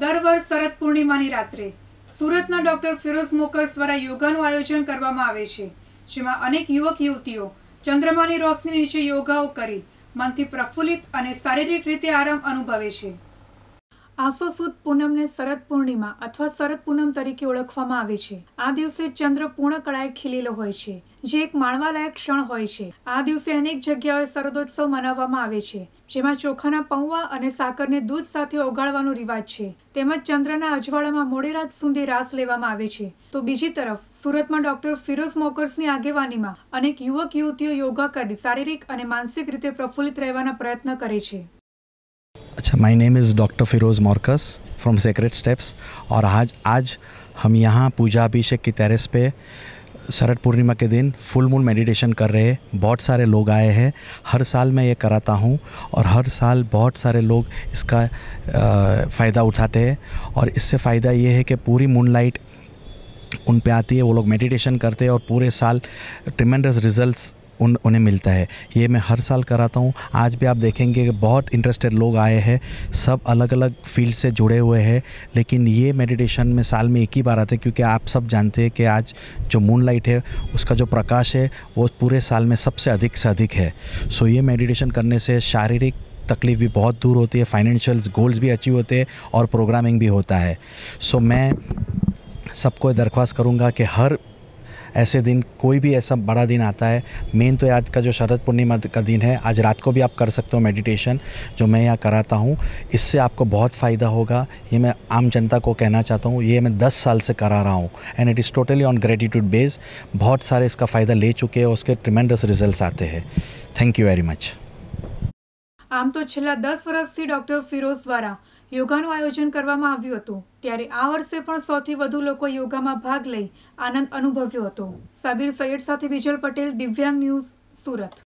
દર વર્ષ શરદ પૂર્ણિમાની રાત્રે સુરતના ડોક્ટર ફિરોઝ મોકર્સ દ્વારા યોગાનું આયોજન કરવામાં આવે છે જેમાં અનેક યુવક યુવતીઓ ચંદ્રમાની રોશની નીચે યોગાઓ કરી મનથી પ્રફુલ્લિત અને શારીરિક રીતે આરામ અનુભવે છે આસો સુદ પૂનમને શરદ પૂર્ણિમા અથવા શરદ પૂનમ તરીકે ઓળખવામાં આવે છે આ દિવસે ચંદ્ર પૂર્ણ કળાએ ખીલેલો હોય છે જે એક માણવાલાયક ક્ષણ હોય છે આ દિવસે અનેક જગ્યાઓએ શરદોત્સવ મનાવવામાં આવે છે જેમાં ચોખાના પૌવા અને સાકરને દૂધ સાથે ઓગાળવાનો રિવાજ છે તેમજ ચંદ્રના અજવાળામાં મોડે રાત સુધી રાસ લેવામાં આવે છે તો બીજી તરફ સુરતમાં ડોક્ટર ફિરોઝ મોકર્સની આગેવાનીમાં અનેક યુવક યુવતીઓ યોગા કરી શારીરિક અને માનસિક રીતે પ્રફુલ્લિત રહેવાના પ્રયત્ન કરે છે अच्छा my name is doctor Firoz Morkas from secret steps और आज आज हम यहाँ पूजा अभिषेक की टेरेस पे शरद पूर्णिमा के दिन फुल मून मेडिटेशन कर रहे हैं बहुत सारे लोग आए हैं हर साल मैं ये कराता हूँ और हर साल बहुत सारे लोग इसका फ़ायदा उठाते हैं और इससे फ़ायदा ये है कि पूरी मूनलाइट उन पे आती है वो लोग मेडिटेशन करते हैं और पूरे साल ट्रिमेंडस रिजल्ट्स उन उन्हें मिलता है ये मैं हर साल कराता हूँ आज भी आप देखेंगे कि बहुत इंटरेस्टेड लोग आए हैं सब अलग अलग फील्ड से जुड़े हुए हैं लेकिन ये मेडिटेशन में साल में एक ही बार आते हैं क्योंकि आप सब जानते हैं कि आज जो मून लाइट है उसका जो प्रकाश है वो पूरे साल में सबसे अधिक से अधिक है सो ये मेडिटेशन करने से शारीरिक तकलीफ़ भी बहुत दूर होती है फाइनेंशियल गोल्स भी अचीव होते हैं और प्रोग्रामिंग भी होता है सो मैं सबको दरख्वास्त करूँगा कि हर ऐसे दिन कोई भी ऐसा बड़ा दिन आता है मेन तो आज का जो शरद पूर्णिमा का दिन है आज रात को भी आप कर सकते हो मेडिटेशन जो मैं यहाँ कराता हूँ इससे आपको बहुत फ़ायदा होगा ये मैं आम जनता को कहना चाहता हूँ ये मैं दस साल से करा रहा हूँ and it is totally on gratitude base बहुत सारे इसका फ़ायदा ले चुके हैं उसके ट्रिमेंडस रिजल्ट आते हैं थैंक यू वेरी मच આમ તો છેલ્લા દસ વર્ષથી ડૉક્ટર ફિરોઝ દ્વારા યોગાનું આયોજન કરવામાં આવ્યું હતું ત્યારે આ વર્ષે પણ સૌથી વધુ લોકો યોગામાં ભાગ લઈ આનંદ અનુભવ્યો હતો સાબિર સૈયદ સાથે બિજલ પટેલ દિવ્યાંગ ન્યૂઝ સુરત